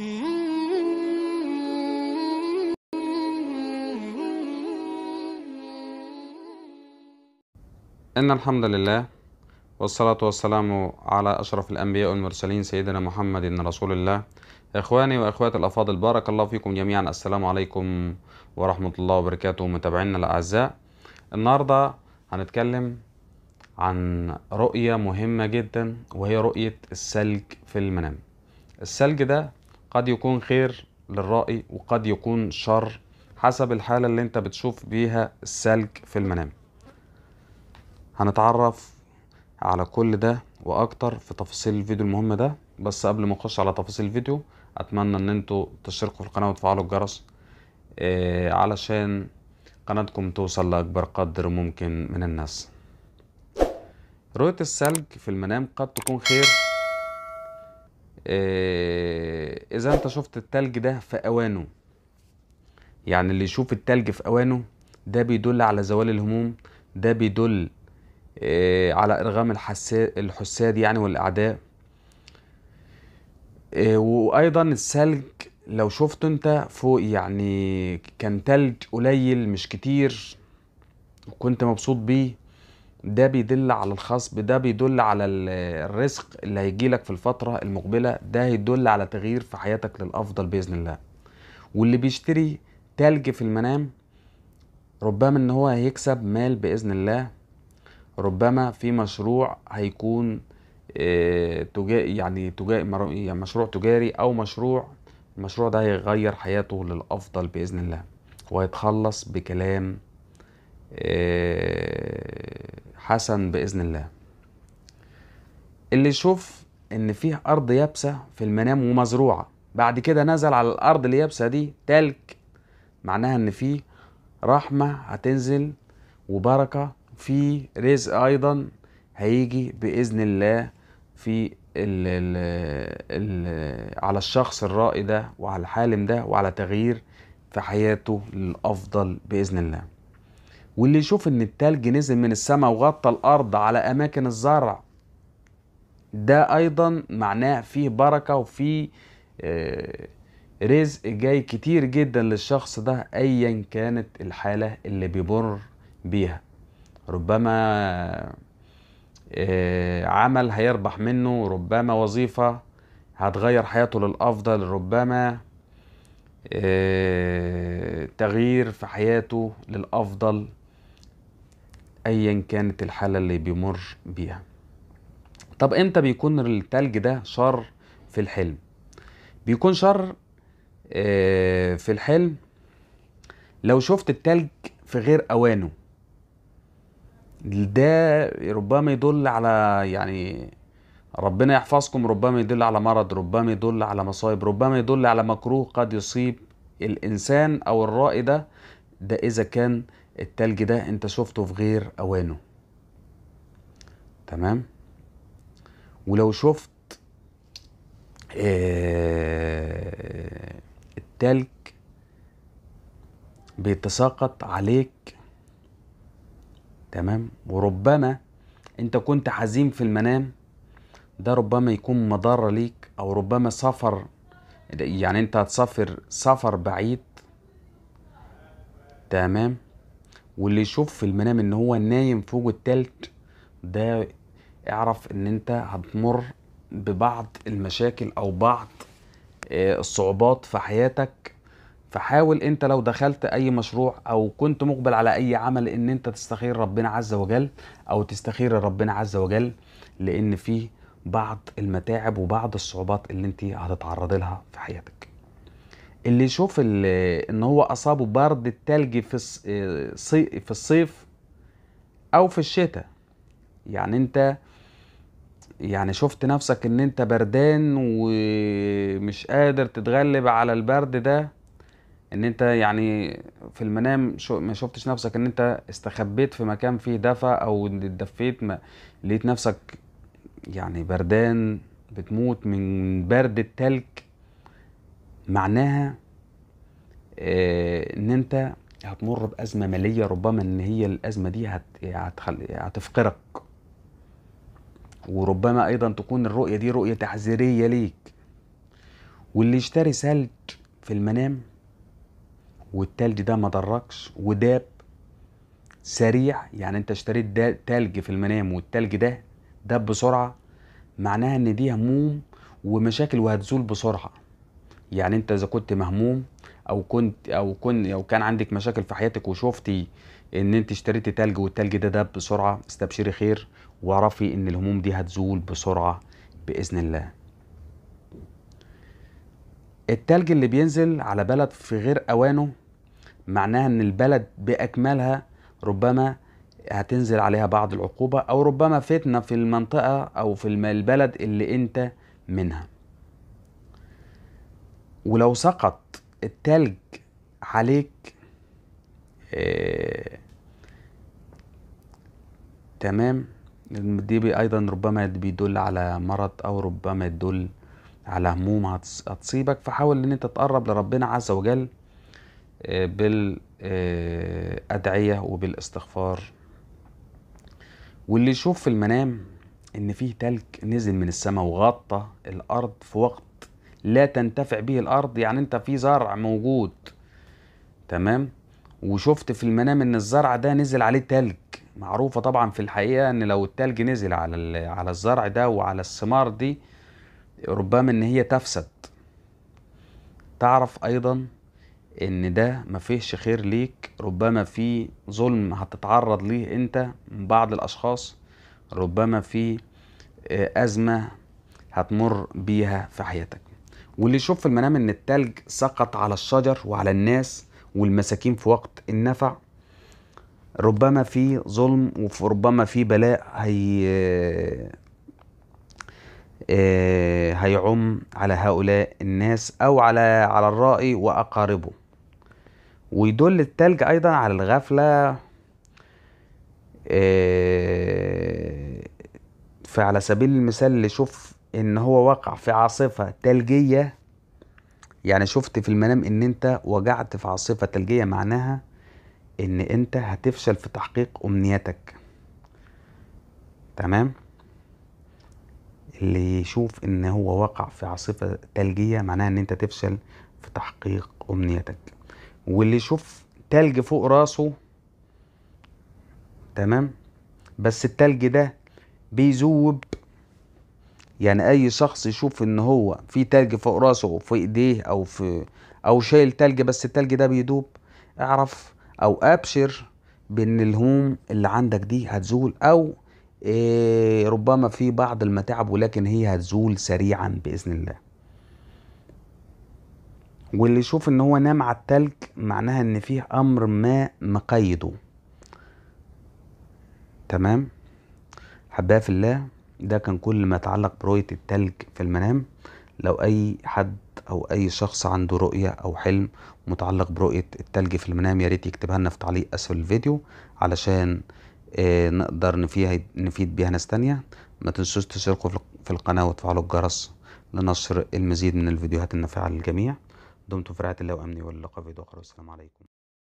إن الحمد لله والصلاة والسلام على أشرف الأنبياء والمرسلين سيدنا محمد رسول الله إخواني وإخواتي الأفاضل بارك الله فيكم جميعا السلام عليكم ورحمة الله وبركاته متابعينا الأعزاء النهاردة هنتكلم عن رؤية مهمة جدا وهي رؤية الثلج في المنام الثلج ده قد يكون خير للرأي وقد يكون شر حسب الحالة اللي انت بتشوف بيها السلج في المنام هنتعرف على كل ده واكتر في تفاصيل الفيديو المهم ده بس قبل ما اخش على تفاصيل الفيديو اتمنى ان انتوا تشتركوا في القناة وتفعلوا الجرس اه علشان قناتكم توصل لاكبر قدر ممكن من الناس رؤية السلج في المنام قد تكون خير آه، اذا انت شفت التلج ده في اوانه يعني اللي يشوف التلج في اوانه ده بيدل على زوال الهموم ده بيدل آه، على ارغام الحساد يعني والاعداء آه، وايضا الثلج لو شفته انت فوق يعني كان تلج قليل مش كتير وكنت مبسوط بيه ده بيدل على الخصب ده بيدل على الرزق اللي هيجيلك في الفترة المقبلة ده هيدل على تغيير في حياتك للأفضل بإذن الله واللي بيشتري تلج في المنام ربما ان هو هيكسب مال بإذن الله ربما في مشروع هيكون آه، تجاري يعني تجاري يعني مشروع تجاري او مشروع المشروع ده هيغير حياته للافضل باذن الله وهيتخلص بكلام آه، حسن باذن الله اللي يشوف ان فيه ارض يابسه في المنام ومزروعه بعد كده نزل على الارض اليابسه دي تلك معناها ان فيه رحمه هتنزل وبركه في رزق ايضا هيجي باذن الله في ال ال ال على الشخص الرائي ده وعلى الحالم ده وعلى تغيير في حياته للافضل باذن الله واللي يشوف ان التلج نزل من السماء وغطى الارض على اماكن الزرع ده ايضا معناه فيه بركة وفيه آه، رزق جاي كتير جدا للشخص ده ايا كانت الحالة اللي بيمر بيها ربما آه، عمل هيربح منه ربما وظيفة هتغير حياته للأفضل ربما آه، تغيير في حياته للأفضل ايا كانت الحاله اللي بيمر بيها طب امتى بيكون التلج ده شر في الحلم بيكون شر آه، في الحلم لو شفت التلج في غير اوانه ده ربما يدل على يعني ربنا يحفظكم ربما يدل على مرض ربما يدل على مصايب ربما يدل على مكروه قد يصيب الانسان او الرائي ده ده اذا كان التلج ده انت شفته في غير اوانه تمام ولو شفت آه التلج بيتساقط عليك تمام وربما انت كنت حزين في المنام ده ربما يكون مضره ليك او ربما سفر يعني انت هتسافر سفر بعيد تمام واللي يشوف في المنام ان هو نايم فوق التلت ده اعرف ان انت هتمر ببعض المشاكل او بعض آه، الصعوبات في حياتك فحاول انت لو دخلت اي مشروع او كنت مقبل على اي عمل ان انت تستخير ربنا عز وجل او تستخير ربنا عز وجل لان فيه بعض المتاعب وبعض الصعوبات اللي انت هتتعرض لها في حياتك اللي يشوف ان هو اصابه برد التلج في في الصيف او في الشتاء يعني انت يعني شفت نفسك ان انت بردان ومش قادر تتغلب على البرد ده ان انت يعني في المنام شو ما شفتش نفسك ان انت استخبيت في مكان فيه دفا او اتدفيت ما لقيت نفسك يعني بردان بتموت من برد التلج معناها آه، ان انت هتمر بازمه ماليه ربما ان هي الازمه دي هتفقرك وربما ايضا تكون الرؤيه دي رؤيه تحذيريه ليك واللي يشتري ثلج في المنام والتلج ده ما ضركش وداب سريع يعني انت اشتريت دا تلج في المنام والتلج ده داب بسرعه معناها ان دي هموم ومشاكل وهتزول بسرعه يعني انت اذا كنت مهموم او كنت او كن او كان عندك مشاكل في حياتك وشفتي ان انت اشتريتي تلج والتلج ده دب بسرعه استبشري خير واعرفي ان الهموم دي هتزول بسرعه باذن الله التلج اللي بينزل على بلد في غير اوانه معناها ان البلد باكملها ربما هتنزل عليها بعض العقوبه او ربما فتنه في المنطقه او في البلد اللي انت منها ولو سقط التلج عليك آه، تمام دي ايضا ربما بيدل على مرض او ربما يدل على هموم هتصيبك فحاول ان انت تقرب لربنا عز وجل آه، بالادعيه آه، وبالاستغفار واللي يشوف في المنام ان فيه تلج نزل من السماء وغطى الارض في وقت لا تنتفع به الارض يعني انت في زرع موجود تمام وشفت في المنام ان الزرع ده نزل عليه تلج معروفه طبعا في الحقيقه ان لو التلج نزل على على الزرع ده وعلى الثمار دي ربما ان هي تفسد تعرف ايضا ان ده مفيهش خير ليك ربما في ظلم هتتعرض ليه انت من بعض الاشخاص ربما في آه، ازمه هتمر بيها في حياتك واللي يشوف في المنام ان التلج سقط على الشجر وعلى الناس والمساكين في وقت النفع ربما في ظلم وربما في بلاء هي آه، هيعم على هؤلاء الناس او على على الرائي واقاربه ويدل التلج ايضا على الغفله آه، فعلى سبيل المثال اللي شوف ان هو وقع في عاصفة تلجية يعني شفت في المنام ان انت وجعت في عاصفة تلجية معناها ان انت هتفشل في تحقيق امنيتك تمام اللي يشوف ان هو وقع في عاصفة تلجية معناها ان انت تفشل في تحقيق امنيتك واللي يشوف تلج فوق راسه تمام بس التلج ده بيذوب يعني اي شخص يشوف ان هو في تلج فوق راسه او في ايديه او في او شايل تلج بس التلج ده بيدوب اعرف او ابشر بان الهموم اللي عندك دي هتزول او إيه ربما في بعض المتاعب ولكن هي هتزول سريعا باذن الله واللي يشوف ان هو نام على التلج معناها ان فيه امر ما مقيده تمام حباه في الله ده كان كل ما يتعلق برؤية التلج في المنام لو أي حد أو أي شخص عنده رؤية أو حلم متعلق برؤية التلج في المنام يا ريت يكتبها لنا في تعليق أسفل الفيديو علشان آه نقدر نفيد بيها ناس تانية ما تنسوش تشتركوا في القناة وتفعلوا الجرس لنشر المزيد من الفيديوهات النافعة للجميع دمتم في رعاية الله وأمني واللقاء في فيديو آخر والسلام عليكم